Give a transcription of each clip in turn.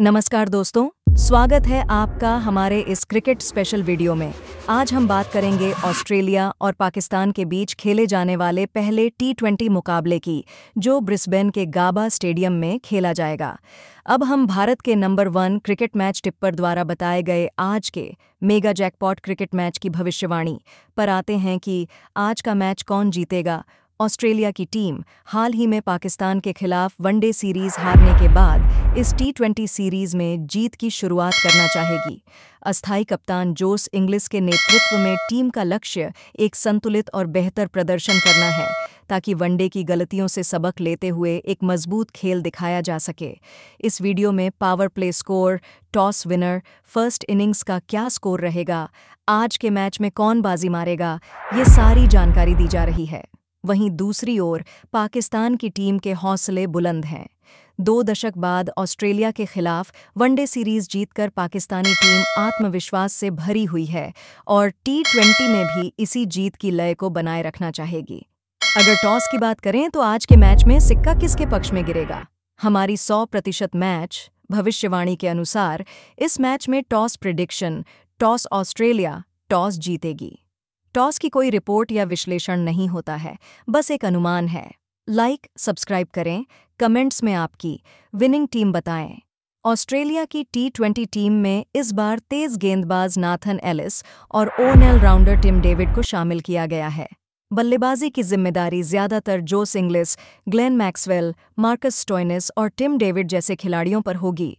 नमस्कार दोस्तों स्वागत है आपका हमारे इस क्रिकेट स्पेशल वीडियो में आज हम बात करेंगे ऑस्ट्रेलिया और पाकिस्तान के बीच खेले जाने वाले पहले टी मुकाबले की जो ब्रिस्बेन के गाबा स्टेडियम में खेला जाएगा अब हम भारत के number one cricket match tipper द्वारा बताए गए आज के मेगा जैकपॉट क्रिकेट मैच की भविष्यवाणी पर आते हैं कि आज का मैच कौन जीतेगा ऑस्ट्रेलिया की टीम हाल ही में पाकिस्तान के खिलाफ वनडे सीरीज हारने के बाद इस टी ट्वेंटी सीरीज में जीत की शुरुआत करना चाहेगी अस्थाई कप्तान जोस इंग्लिस के नेतृत्व में टीम का लक्ष्य एक संतुलित और बेहतर प्रदर्शन करना है ताकि वनडे की गलतियों से सबक लेते हुए एक मजबूत खेल दिखाया जा सके इस वीडियो में power play score toss winner first innings का क्या स्कोर रहेगा आज के मैच में कौन बाजी मारेगा ये सारी जानकारी दी जा रही है वहीं दूसरी ओर पाकिस्तान की टीम के हौसले बुलंद हैं दो दशक बाद ऑस्ट्रेलिया के खिलाफ वनडे सीरीज जीतकर पाकिस्तानी टीम आत्मविश्वास से भरी हुई है और टी ट्वेंटी में भी इसी जीत की लय को बनाए रखना चाहेगी अगर टॉस की बात करें तो आज के मैच में सिक्का किसके पक्ष में गिरेगा हमारी 100 प्रतिशत मैच भविष्यवाणी के अनुसार इस मैच में toss prediction toss Australia toss जीतेगी टॉस की कोई रिपोर्ट या विश्लेषण नहीं होता है बस एक अनुमान है लाइक like, सब्सक्राइब करें कमेंट्स में आपकी विनिंग टीम बताएं ऑस्ट्रेलिया की टी ट्वेंटी टीम में इस बार तेज गेंदबाज नाथन एलिस और ओनेल राउंडर टिम डेविड को शामिल किया गया है बल्लेबाजी की जिम्मेदारी ज्यादातर जो सिंगलिस ग्लेन मैक्सवेल मार्कस स्टोइनिस और टिम डेविड जैसे खिलाड़ियों पर होगी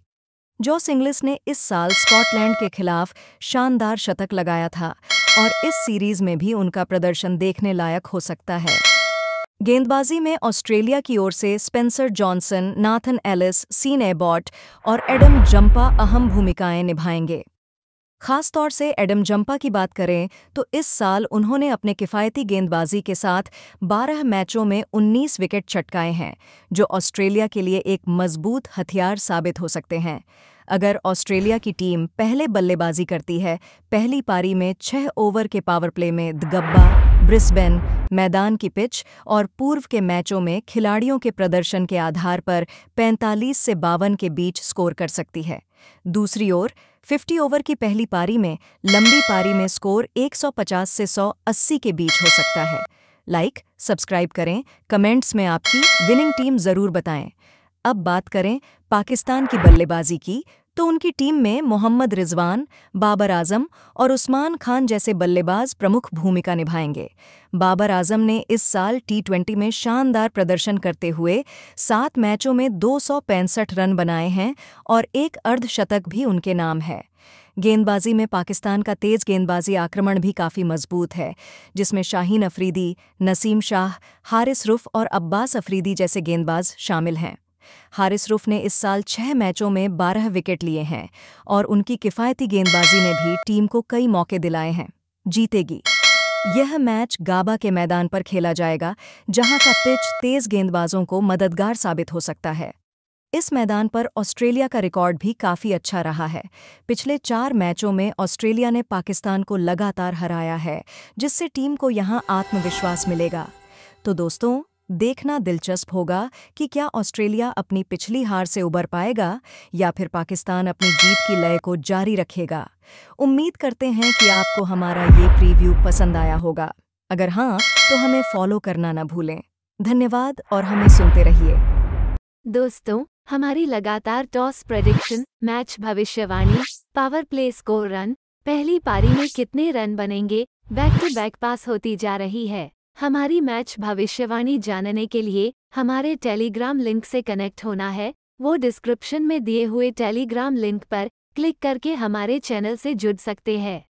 जो इंग्लिस ने इस साल स्कॉटलैंड के खिलाफ शानदार शतक लगाया था और इस सीरीज में भी उनका प्रदर्शन देखने लायक हो सकता है गेंदबाजी में ऑस्ट्रेलिया की ओर से Spencer Johnson Nathan Ellis Sean Abbott और एडम जंपा अहम भूमिकाएं निभाएंगे खास तौर से एडम जंपा की बात करें तो इस साल उन्होंने अपने किफ़ायती गेंदबाजी के साथ 12 मैचों में 19 विकेट चटकाए हैं जो ऑस्ट्रेलिया के लिए एक मजबूत हथियार साबित हो सकते हैं अगर ऑस्ट्रेलिया की टीम पहले बल्लेबाजी करती है पहली पारी में छह ओवर के पावर प्ले में दगब्बा ब्रिस्बेन मैदान की पिच और पूर्व के मैचों में खिलाड़ियों के प्रदर्शन के आधार पर 45 से बावन के बीच स्कोर कर सकती है दूसरी ओर 50 ओवर की पहली पारी में लंबी पारी में स्कोर 150 से 180 के बीच हो सकता है लाइक like, सब्सक्राइब करें कमेंट्स में आपकी विनिंग टीम ज़रूर बताएं अब बात करें पाकिस्तान की बल्लेबाजी की तो उनकी टीम में मोहम्मद रिजवान बाबर आजम और उस्मान खान जैसे बल्लेबाज प्रमुख भूमिका निभाएंगे बाबर आजम ने इस साल टी ट्वेंटी में शानदार प्रदर्शन करते हुए सात मैचों में दो रन बनाए हैं और एक अर्धशतक भी उनके नाम है गेंदबाजी में पाकिस्तान का तेज गेंदबाजी आक्रमण भी काफ़ी मजबूत है जिसमें शाहीन अफरीदी नसीम शाह हारिस रुफ और अब्बास अफरीदी जैसे गेंदबाज शामिल हैं हारिस रूफ ने इस साल छह मैचों में बारह विकेट लिए हैं और उनकी किफ़ायती गेंदबाजी ने भी टीम को कई मौके दिलाए हैं जीतेगी यह मैच गाबा के मैदान पर खेला जाएगा जहां का पिच तेज गेंदबाजों को मददगार साबित हो सकता है इस मैदान पर ऑस्ट्रेलिया का रिकॉर्ड भी काफ़ी अच्छा रहा है पिछले चार मैचों में ऑस्ट्रेलिया ने पाकिस्तान को लगातार हराया है जिससे टीम को यहां आत्मविश्वास मिलेगा तो दोस्तों देखना दिलचस्प होगा कि क्या ऑस्ट्रेलिया अपनी पिछली हार से उबर पाएगा या फिर पाकिस्तान अपनी जीत की लय को जारी रखेगा उम्मीद करते हैं कि आपको हमारा ये प्रीव्यू पसंद आया होगा अगर हाँ तो हमें फॉलो करना न भूलें धन्यवाद और हमें सुनते रहिए दोस्तों हमारी लगातार टॉस प्रडिक्शन मैच भविष्यवाणी पावर प्ले स्कोर रन पहली पारी में कितने रन बनेंगे बैक टू बैक पास होती जा रही है हमारी मैच भविष्यवाणी जानने के लिए हमारे टेलीग्राम लिंक से कनेक्ट होना है वो डिस्क्रिप्शन में दिए हुए टेलीग्राम लिंक पर क्लिक करके हमारे चैनल से जुड़ सकते हैं